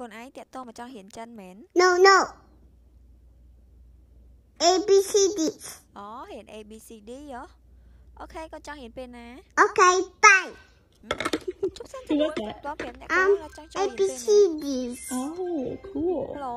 កូនឯងតាក់ទងមកចង់រៀនចិនមែន No no A B C D អូរៀន A B C D ហ៎អូខេកូនចង់រៀនពេលណាអូខេបាយជប់សិនទៅដល់ប្រាប់អ្នកកូនចង់ចូលរៀនពេលណា A B C D អូ cool Hello